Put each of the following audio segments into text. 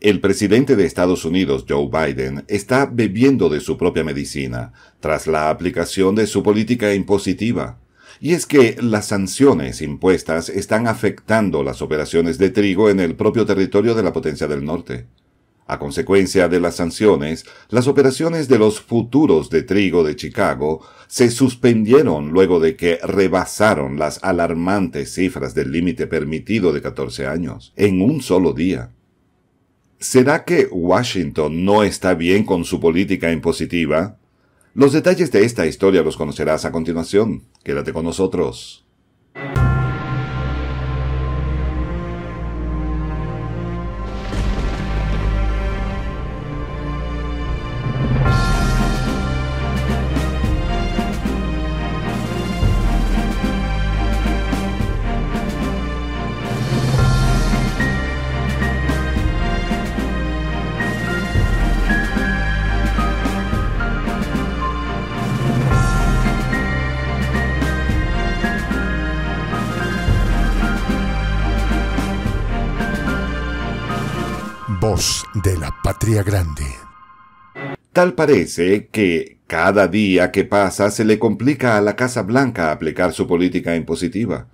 El presidente de Estados Unidos, Joe Biden, está bebiendo de su propia medicina tras la aplicación de su política impositiva. Y es que las sanciones impuestas están afectando las operaciones de trigo en el propio territorio de la potencia del norte. A consecuencia de las sanciones, las operaciones de los futuros de trigo de Chicago se suspendieron luego de que rebasaron las alarmantes cifras del límite permitido de 14 años, en un solo día. ¿Será que Washington no está bien con su política impositiva? Los detalles de esta historia los conocerás a continuación. Quédate con nosotros. de la patria grande. Tal parece que cada día que pasa se le complica a la Casa Blanca aplicar su política impositiva.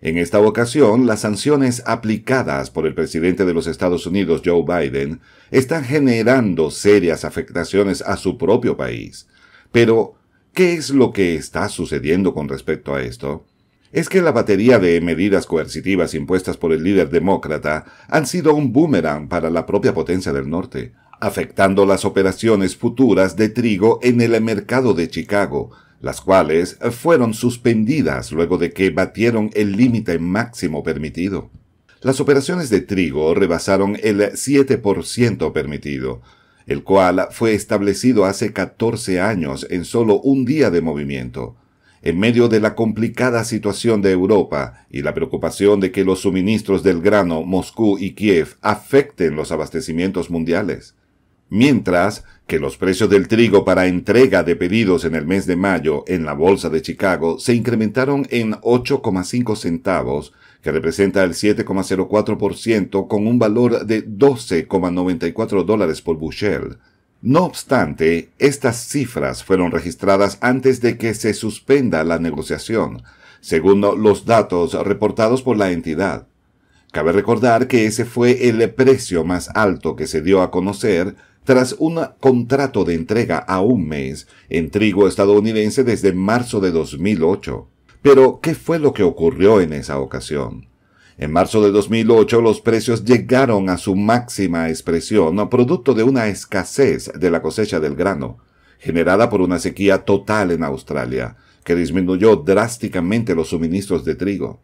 En esta ocasión, las sanciones aplicadas por el presidente de los Estados Unidos, Joe Biden, están generando serias afectaciones a su propio país. Pero, ¿qué es lo que está sucediendo con respecto a esto? es que la batería de medidas coercitivas impuestas por el líder demócrata han sido un boomerang para la propia potencia del norte, afectando las operaciones futuras de trigo en el mercado de Chicago, las cuales fueron suspendidas luego de que batieron el límite máximo permitido. Las operaciones de trigo rebasaron el 7% permitido, el cual fue establecido hace 14 años en solo un día de movimiento en medio de la complicada situación de Europa y la preocupación de que los suministros del grano Moscú y Kiev afecten los abastecimientos mundiales. Mientras que los precios del trigo para entrega de pedidos en el mes de mayo en la Bolsa de Chicago se incrementaron en 8,5 centavos, que representa el 7,04% con un valor de 12,94 dólares por bushel. No obstante, estas cifras fueron registradas antes de que se suspenda la negociación, según los datos reportados por la entidad. Cabe recordar que ese fue el precio más alto que se dio a conocer tras un contrato de entrega a un mes en trigo estadounidense desde marzo de 2008. Pero, ¿qué fue lo que ocurrió en esa ocasión? En marzo de 2008 los precios llegaron a su máxima expresión, producto de una escasez de la cosecha del grano, generada por una sequía total en Australia, que disminuyó drásticamente los suministros de trigo.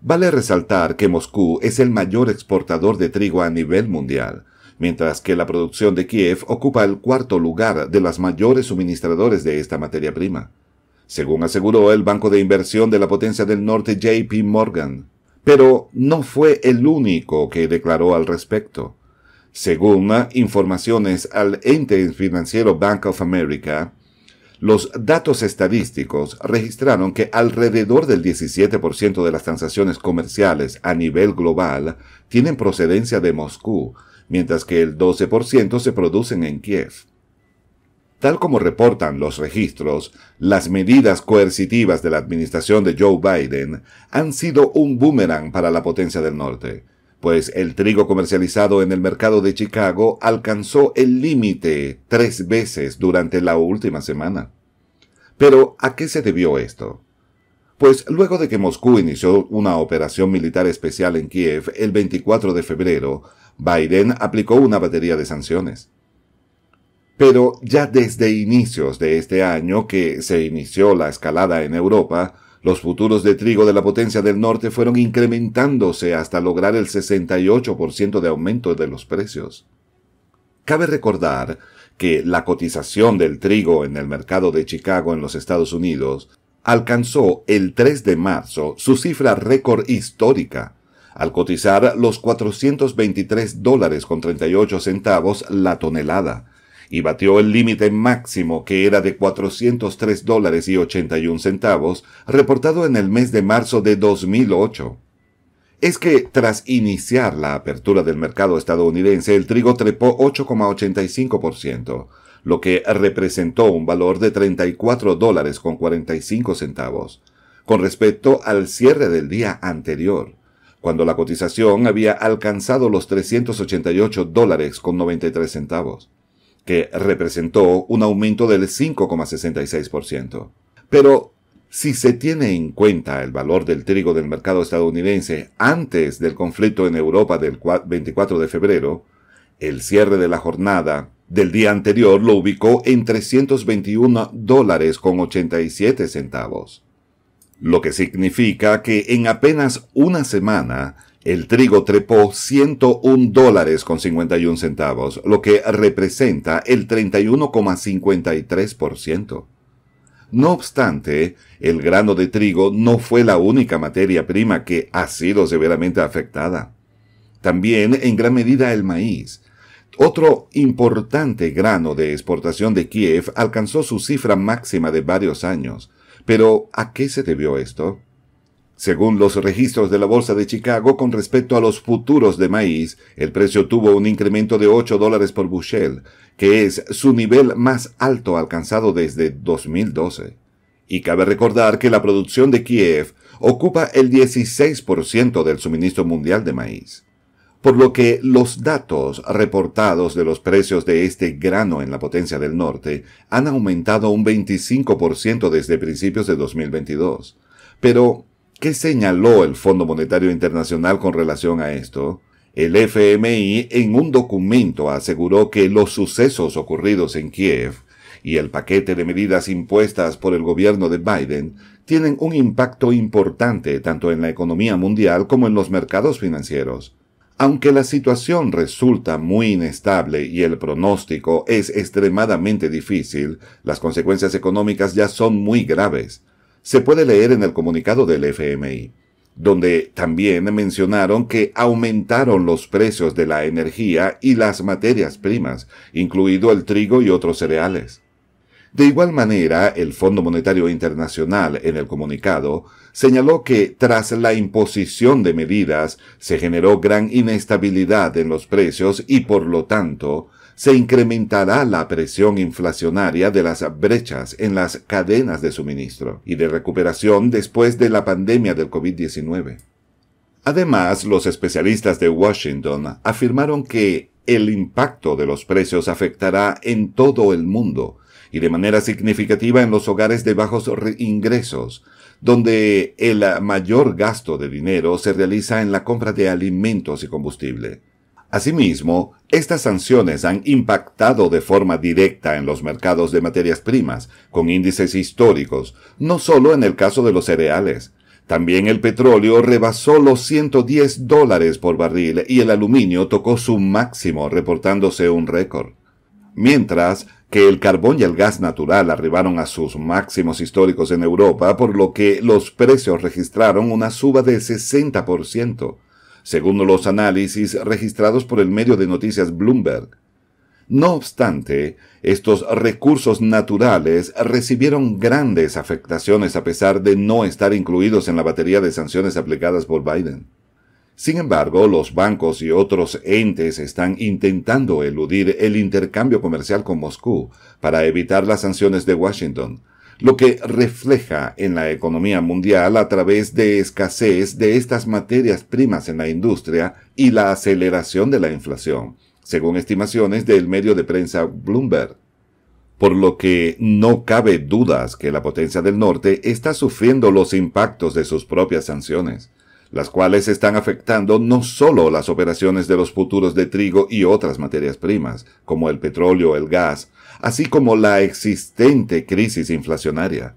Vale resaltar que Moscú es el mayor exportador de trigo a nivel mundial, mientras que la producción de Kiev ocupa el cuarto lugar de las mayores suministradores de esta materia prima, según aseguró el Banco de Inversión de la Potencia del Norte JP Morgan pero no fue el único que declaró al respecto. Según informaciones al ente financiero Bank of America, los datos estadísticos registraron que alrededor del 17% de las transacciones comerciales a nivel global tienen procedencia de Moscú, mientras que el 12% se producen en Kiev. Tal como reportan los registros, las medidas coercitivas de la administración de Joe Biden han sido un boomerang para la potencia del norte, pues el trigo comercializado en el mercado de Chicago alcanzó el límite tres veces durante la última semana. Pero, ¿a qué se debió esto? Pues luego de que Moscú inició una operación militar especial en Kiev el 24 de febrero, Biden aplicó una batería de sanciones. Pero ya desde inicios de este año que se inició la escalada en Europa, los futuros de trigo de la potencia del norte fueron incrementándose hasta lograr el 68% de aumento de los precios. Cabe recordar que la cotización del trigo en el mercado de Chicago en los Estados Unidos alcanzó el 3 de marzo su cifra récord histórica, al cotizar los 423 dólares con 38 centavos la tonelada, y batió el límite máximo que era de 403 dólares y 81 centavos reportado en el mes de marzo de 2008 es que tras iniciar la apertura del mercado estadounidense, el trigo trepó 8,85%, lo que representó un valor de 34 dólares con 45 centavos, con respecto al cierre del día anterior, cuando la cotización había alcanzado los 388 dólares con 93 centavos que representó un aumento del 5,66%. Pero si se tiene en cuenta el valor del trigo del mercado estadounidense antes del conflicto en Europa del 24 de febrero, el cierre de la jornada del día anterior lo ubicó en 321 dólares con 87 centavos. Lo que significa que en apenas una semana el trigo trepó 101 dólares con 51 centavos, lo que representa el 31,53%. No obstante, el grano de trigo no fue la única materia prima que ha sido severamente afectada. También en gran medida el maíz. Otro importante grano de exportación de Kiev alcanzó su cifra máxima de varios años. Pero ¿a qué se debió esto? Según los registros de la Bolsa de Chicago, con respecto a los futuros de maíz, el precio tuvo un incremento de 8 dólares por bushel, que es su nivel más alto alcanzado desde 2012. Y cabe recordar que la producción de Kiev ocupa el 16% del suministro mundial de maíz, por lo que los datos reportados de los precios de este grano en la potencia del norte han aumentado un 25% desde principios de 2022. Pero, ¿Qué señaló el Fondo Monetario Internacional con relación a esto? El FMI en un documento aseguró que los sucesos ocurridos en Kiev y el paquete de medidas impuestas por el gobierno de Biden tienen un impacto importante tanto en la economía mundial como en los mercados financieros. Aunque la situación resulta muy inestable y el pronóstico es extremadamente difícil, las consecuencias económicas ya son muy graves se puede leer en el comunicado del FMI, donde también mencionaron que aumentaron los precios de la energía y las materias primas, incluido el trigo y otros cereales. De igual manera, el Fondo Monetario Internacional en el comunicado señaló que tras la imposición de medidas se generó gran inestabilidad en los precios y por lo tanto se incrementará la presión inflacionaria de las brechas en las cadenas de suministro y de recuperación después de la pandemia del COVID-19. Además, los especialistas de Washington afirmaron que el impacto de los precios afectará en todo el mundo y de manera significativa en los hogares de bajos ingresos, donde el mayor gasto de dinero se realiza en la compra de alimentos y combustible. Asimismo, estas sanciones han impactado de forma directa en los mercados de materias primas, con índices históricos, no solo en el caso de los cereales. También el petróleo rebasó los 110 dólares por barril y el aluminio tocó su máximo, reportándose un récord. Mientras que el carbón y el gas natural arribaron a sus máximos históricos en Europa, por lo que los precios registraron una suba del 60% según los análisis registrados por el medio de noticias Bloomberg. No obstante, estos recursos naturales recibieron grandes afectaciones a pesar de no estar incluidos en la batería de sanciones aplicadas por Biden. Sin embargo, los bancos y otros entes están intentando eludir el intercambio comercial con Moscú para evitar las sanciones de Washington, lo que refleja en la economía mundial a través de escasez de estas materias primas en la industria y la aceleración de la inflación, según estimaciones del medio de prensa Bloomberg. Por lo que no cabe dudas que la potencia del norte está sufriendo los impactos de sus propias sanciones, las cuales están afectando no solo las operaciones de los futuros de trigo y otras materias primas, como el petróleo, el gas, así como la existente crisis inflacionaria.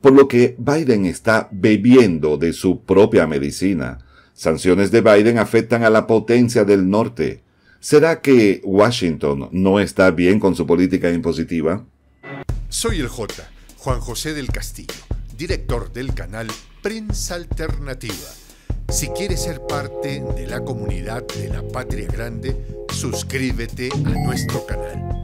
Por lo que Biden está bebiendo de su propia medicina. Sanciones de Biden afectan a la potencia del norte. ¿Será que Washington no está bien con su política impositiva? Soy el J, Juan José del Castillo, director del canal Prensa Alternativa. Si quieres ser parte de la comunidad de la Patria Grande, suscríbete a nuestro canal.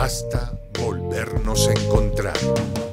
hasta volvernos a encontrar.